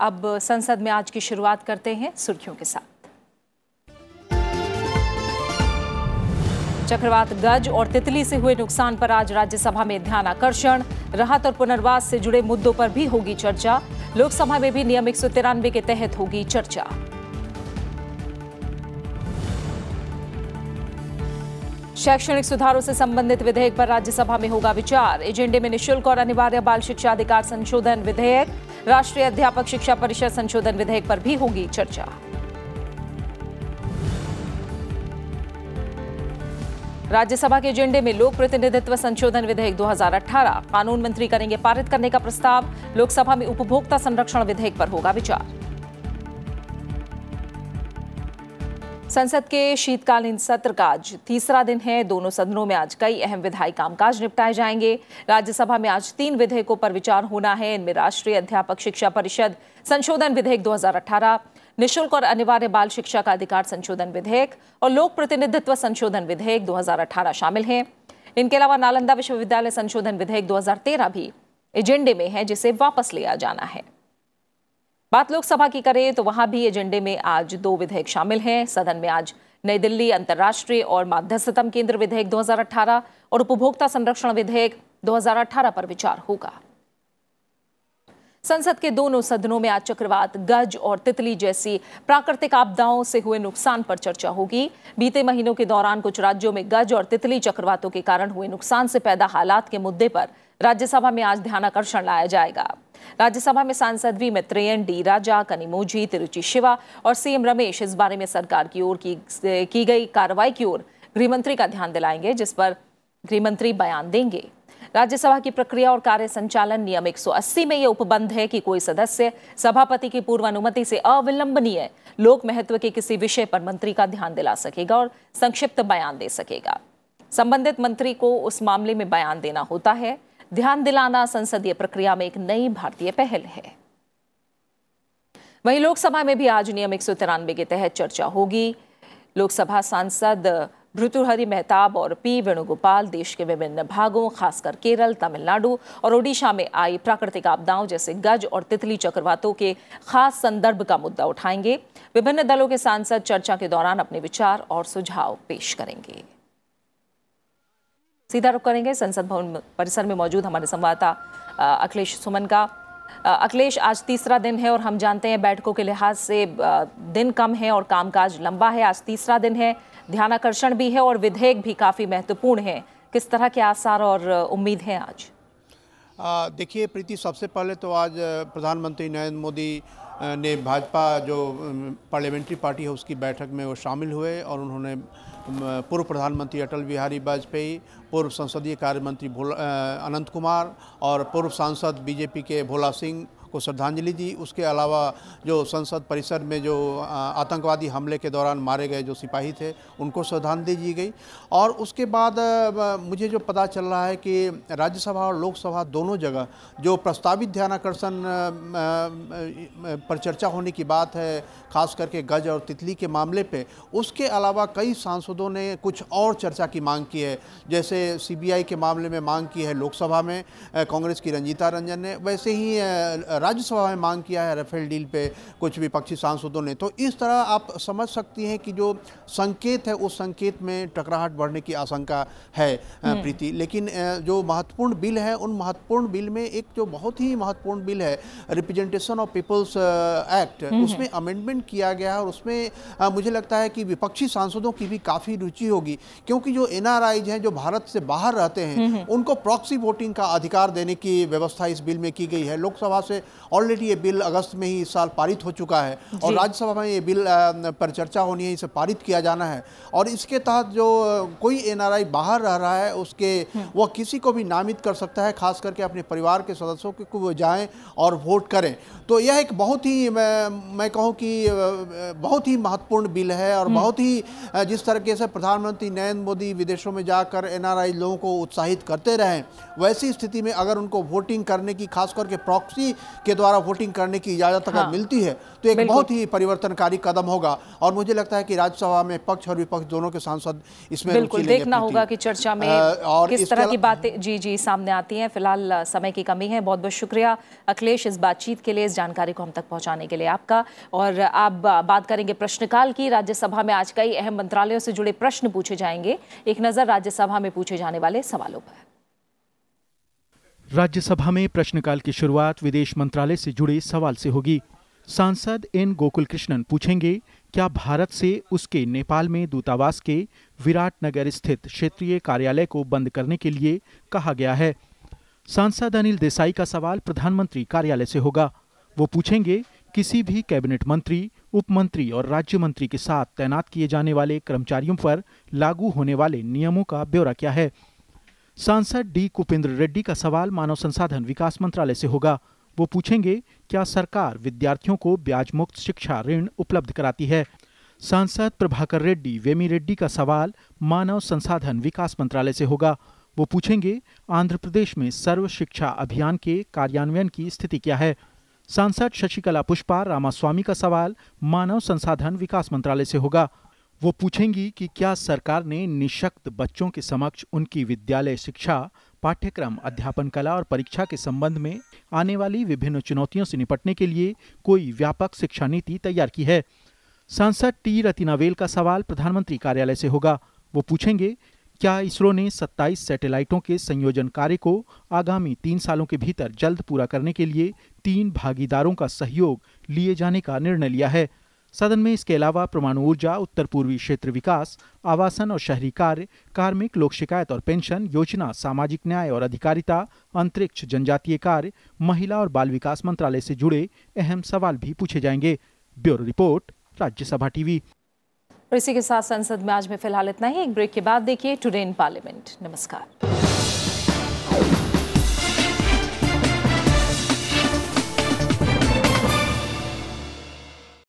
अब संसद में आज की शुरुआत करते हैं सुर्खियों के साथ चक्रवात गज और तितली से हुए नुकसान पर आज राज्यसभा में ध्यान आकर्षण राहत और पुनर्वास से जुड़े मुद्दों पर भी होगी चर्चा लोकसभा में भी नियम एक के तहत होगी चर्चा शैक्षणिक सुधारों से संबंधित विधेयक पर राज्यसभा में होगा विचार एजेंडे में निशुल्क और अनिवार्य बाल शिक्षा अधिकार संशोधन विधेयक राष्ट्रीय अध्यापक शिक्षा परिषद संशोधन विधेयक पर भी होगी चर्चा राज्यसभा के एजेंडे में लोक प्रतिनिधित्व संशोधन विधेयक 2018 कानून मंत्री करेंगे पारित करने का प्रस्ताव लोकसभा में उपभोक्ता संरक्षण विधेयक पर होगा विचार संसद के शीतकालीन सत्र का आज तीसरा दिन है दोनों सदनों में आज कई अहम विधायी कामकाज निपटाए जाएंगे राज्यसभा में आज तीन विधेयकों पर विचार होना है इनमें राष्ट्रीय अध्यापक शिक्षा परिषद संशोधन विधेयक 2018 निशुल्क और अनिवार्य बाल शिक्षा का अधिकार संशोधन विधेयक और लोक प्रतिनिधित्व संशोधन विधेयक 2018 शामिल हैं इनके अलावा नालंदा विश्वविद्यालय संशोधन विधेयक 2013 भी एजेंडे में है जिसे वापस लिया जाना है बात लोकसभा की करें तो वहां भी एजेंडे में आज दो विधेयक शामिल हैं सदन में आज नई दिल्ली अंतर्राष्ट्रीय और माध्यस्थतम केंद्र विधेयक 2018 और उपभोक्ता संरक्षण विधेयक 2018 पर विचार होगा संसद के दोनों सदनों में आज चक्रवात गज और तितली जैसी प्राकृतिक आपदाओं से हुए नुकसान पर चर्चा होगी बीते महीनों के दौरान कुछ राज्यों में गज और तितली चक्रवातों के कारण हुए नुकसान से पैदा हालात के मुद्दे पर राज्यसभा में आज ध्यानाकर्षण लाया जाएगा राज्यसभा में सांसद वी मित्रेयन डी राजा कनिमोजी तिरुचि शिवा और सीएम रमेश इस बारे में सरकार की ओर की, की गई कार्रवाई की ओर गृहमंत्री का ध्यान दिलाएंगे जिस पर गृहमंत्री बयान देंगे राज्यसभा की प्रक्रिया और कार्य संचालन नियम 180 में यह उपबंध है कि कोई सदस्य सभापति की पूर्व अनुमति से अविलंबनीय लोक महत्व के किसी विषय पर मंत्री का ध्यान दिला सकेगा और संक्षिप्त बयान दे सकेगा संबंधित मंत्री को उस मामले में बयान देना होता है ध्यान दिलाना संसदीय प्रक्रिया में एक नई भारतीय पहल है वहीं लोकसभा में भी आज नियम एक के तहत चर्चा होगी लोकसभा सांसद भृतुहरि मेहताब और पी वेणुगोपाल देश के विभिन्न भागों खासकर केरल तमिलनाडु और ओडिशा में आई प्राकृतिक आपदाओं जैसे गज और तितली चक्रवातों के खास संदर्भ का मुद्दा उठाएंगे विभिन्न दलों के सांसद चर्चा के दौरान अपने विचार और सुझाव पेश करेंगे सीधा रुख करेंगे संसद भवन परिसर में मौजूद हमारे संवाददाता अखिलेश सुमन का अखिलेश आज तीसरा दिन है और हम जानते हैं बैठकों के लिहाज से दिन कम है और कामकाज लंबा है आज तीसरा दिन है ध्यान आकर्षण भी है और विधेयक भी काफ़ी महत्वपूर्ण है किस तरह के आसार और उम्मीद हैं आज देखिए प्रीति सबसे पहले तो आज प्रधानमंत्री नरेंद्र मोदी ने भाजपा जो पार्लियामेंट्री पार्टी है उसकी बैठक में वो शामिल हुए और उन्होंने पूर्व प्रधानमंत्री अटल बिहारी वाजपेयी पूर्व संसदीय कार्य मंत्री भोला अनंत कुमार और पूर्व सांसद बीजेपी के भोला सिंह को श्रद्धांजलि दी उसके अलावा जो संसद परिसर में जो आतंकवादी हमले के दौरान मारे गए जो सिपाही थे उनको श्रद्धांजलि दी गई और उसके बाद मुझे जो पता चल रहा है कि राज्यसभा और लोकसभा दोनों जगह जो प्रस्तावित ध्यानाकर्षण पर चर्चा होने की बात है खास करके गज और तितली के मामले पर उसके अलावा कई सांसदों ने कुछ और चर्चा की मांग की है जैसे सी के मामले में मांग की है लोकसभा में कांग्रेस की रंजीता रंजन ने वैसे ही राज्यसभा में मांग किया है राफेल डील पे कुछ विपक्षी सांसदों ने तो इस तरह आप समझ सकती हैं कि जो संकेत है उस संकेत में टकराहट बढ़ने की आशंका है हम्म। प्रीति लेकिन जो महत्वपूर्ण बिल है उन महत्वपूर्ण बिल में एक जो बहुत ही महत्वपूर्ण बिल है representation of people's act hmm, उसमें अमेंडमेंट हम्म। किया गया है और उसमें मुझे लगता है कि विपक्षी सांसदों की भी काफ़ी रुचि होगी क्योंकि जो एन हैं जो भारत से बाहर रहते हैं उनको प्रॉक्सी वोटिंग का अधिकार देने की व्यवस्था इस बिल में की गई है लोकसभा से ऑलरेडी ये बिल अगस्त में ही इस साल पारित हो चुका है और राज्यसभा में ये बिल पर चर्चा होनी है इसे पारित किया जाना है और इसके तहत जो कोई एनआरआई बाहर रह रहा है उसके हम्म। वह किसी को भी नामित कर सकता है खास करके अपने परिवार के सदस्यों को जाएँ और वोट करें तो यह एक बहुत ही मैं, मैं कहूँ कि बहुत ही महत्वपूर्ण बिल है और हम्म। बहुत ही जिस तरीके से प्रधानमंत्री नरेंद्र मोदी विदेशों में जाकर एनआरआई लोगों को उत्साहित करते रहें वैसी स्थिति में अगर उनको वोटिंग करने की खास करके प्रॉक्सी के द्वारा वोटिंग करने की इजाजत अगर हाँ, मिलती है तो एक बहुत ही परिवर्तनकारी कदम होगा और मुझे लगता है कि राज्यसभा में पक्ष और विपक्ष दोनों के सांसद इसमें बिल्कुल देखना होगा कि चर्चा में और किस तरह की बातें जी जी सामने आती हैं फिलहाल समय की कमी है बहुत बहुत शुक्रिया अखिलेश इस बातचीत के लिए इस जानकारी को हम तक पहुँचाने के लिए आपका और आप बात करेंगे प्रश्नकाल की राज्यसभा में आज कई अहम मंत्रालयों से जुड़े प्रश्न पूछे जाएंगे एक नज़र राज्यसभा में पूछे जाने वाले सवालों पर राज्यसभा में प्रश्नकाल की शुरुआत विदेश मंत्रालय से जुड़े सवाल से होगी सांसद एन गोकुल कृष्णन पूछेंगे क्या भारत से उसके नेपाल में दूतावास के विराट नगर स्थित क्षेत्रीय कार्यालय को बंद करने के लिए कहा गया है सांसद अनिल देसाई का सवाल प्रधानमंत्री कार्यालय से होगा वो पूछेंगे किसी भी कैबिनेट मंत्री उप मंत्री और राज्य मंत्री के साथ तैनात किए जाने वाले कर्मचारियों पर लागू होने वाले नियमों का ब्यौरा क्या है सांसद डी कुपेंद्र रेड्डी का सवाल मानव संसाधन विकास मंत्रालय से होगा वो पूछेंगे क्या सरकार विद्यार्थियों को ब्याज मुक्त शिक्षा ऋण उपलब्ध कराती है सांसद प्रभाकर रेड्डी वेमी रेड्डी का सवाल मानव संसाधन विकास मंत्रालय से होगा वो पूछेंगे आंध्र प्रदेश में सर्व शिक्षा अभियान के कार्यान्वयन की स्थिति क्या है सांसद शशिकला पुष्पा रामास्वामी का सवाल मानव संसाधन विकास मंत्रालय से होगा वो पूछेंगी कि क्या सरकार ने निशक्त बच्चों के समक्ष उनकी विद्यालय शिक्षा पाठ्यक्रम अध्यापन कला और परीक्षा के संबंध में आने वाली विभिन्न चुनौतियों से निपटने के लिए कोई व्यापक शिक्षा नीति तैयार की है सांसद टी रतिनावेल का सवाल प्रधानमंत्री कार्यालय से होगा वो पूछेंगे क्या इसरो ने 27 सैटेलाइटों के संयोजन कार्य को आगामी तीन सालों के भीतर जल्द पूरा करने के लिए तीन भागीदारों का सहयोग लिए जाने का निर्णय लिया है सदन में इसके अलावा परमाणु ऊर्जा उत्तर पूर्वी क्षेत्र विकास आवासन और शहरी कार्य कार्मिक लोक शिकायत और पेंशन योजना सामाजिक न्याय और अधिकारिता अंतरिक्ष जनजातीय कार्य महिला और बाल विकास मंत्रालय से जुड़े अहम सवाल भी पूछे जाएंगे ब्यूरो रिपोर्ट राज्यसभा टीवी और इसी के साथ संसद में आज में फिलहाल इतना ही एक ब्रेक के बाद देखिए टुडे इन पार्लियामेंट नमस्कार